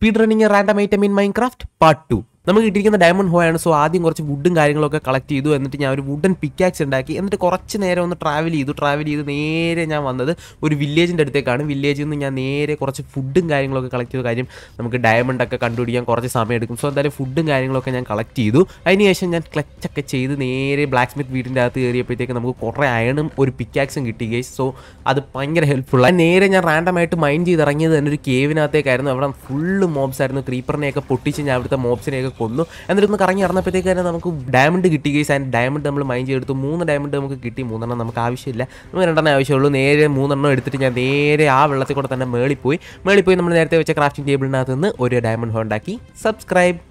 speedrunning a random item in Minecraft part 2. നമുക്ക് കിട്ടിയിരിക്കുന്ന diamond ഹോയാണ് so ആദ്യം കുറച്ച് വുഡും കാര്യങ്ങളൊക്കെ കളക്ട് ചെയ്തു എന്നിട്ട് ഞാൻ ഒരു വുഡൻ പിക്കാക്സ് ഉണ്ടാക്കി എന്നിട്ട് കുറച്ച് നേരം ഒന്ന് ട്രാവൽ ചെയ്തു ട്രാവൽ ചെയ്ത് നേരെ ഞാൻ വന്നത് ഒരു വില്ലേജിൻ്റെ അടുത്തേക്കാണ് വില്ലേജിൽ നിന്ന് ഞാൻ നേരെ കുറച്ച് ഫുഡും കാര്യങ്ങളൊക്കെ കളക്ട് ചെയ്ത കാര്യം നമുക്ക് ഡയമണ്ടൊക്കെ കണ്ടുപിടിക്കാൻ കുറച്ച് സമയം എടുക്കും സോ എന്തായാലും ഫുഡും കാര്യങ്ങളൊക്കെ ഞാൻ കളക്ട് ചെയ്തു അതിനുശേഷം ഞാൻ ക്ലച്ചൊക്കെ ചെയ്ത് നേരെ ബ്ലാക്ക് സ്മിത്ത് വീടിൻ്റെ അകത്ത് കയറിയപ്പോഴത്തേക്ക് നമുക്ക് കുറേ അയണും ഒരു പിക്കാക്സും കിട്ടി ഗൈസ് സോ അത് ഭയങ്കര ഹെൽപ്ഫുള്ളാണ് നേരെ ഞാൻ റാൻഡമായിട്ട് മൈൻഡ് ചെയ്ത് ഇറങ്ങിയത് തന്നെ ഒരു കേവിനകത്തേക്കായിരുന്നു അവിടെ ഫുള്ള് മോബ്സ് ആയിരുന്നു ക്രീപ്പറിനെയൊക്കെ പൊട്ടിച്ച് ഞാൻ അവിടുത്തെ മോബ്സിനെയൊക്കെ കൊന്നു എന്നിട്ട് ഒന്ന് കറങ്ങി നടന്നപ്പോഴത്തേക്ക് തന്നെ നമുക്ക് ഡയമണ്ട് കിട്ടി കേസ് ആൻഡ് ഡയമണ്ട് നമ്മൾ മൈൻ ചെയ്തെടുത്തു മൂന്ന് ഡയമണ്ട് നമുക്ക് കിട്ടി മൂന്നെണ്ണം നമുക്ക് ആവശ്യമില്ല നമുക്ക് രണ്ടെണ്ണം ആവശ്യമുള്ളൂ നേരെ മൂന്നെണ്ണം എടുത്തിട്ട് ഞാൻ നേരെ ആ വെള്ളത്തിൽ കൂടെ തന്നെ മേളിപ്പോയി മേളിപ്പോയി നമ്മൾ നേരത്തെ വെച്ച ക്രാഫ്റ്റിംഗ് ടേബിളിനകത്ത് നിന്ന് ഒരു ഡയമണ്ട് ഹോണ്ടാക്കി സബ്സ്ക്രൈബ്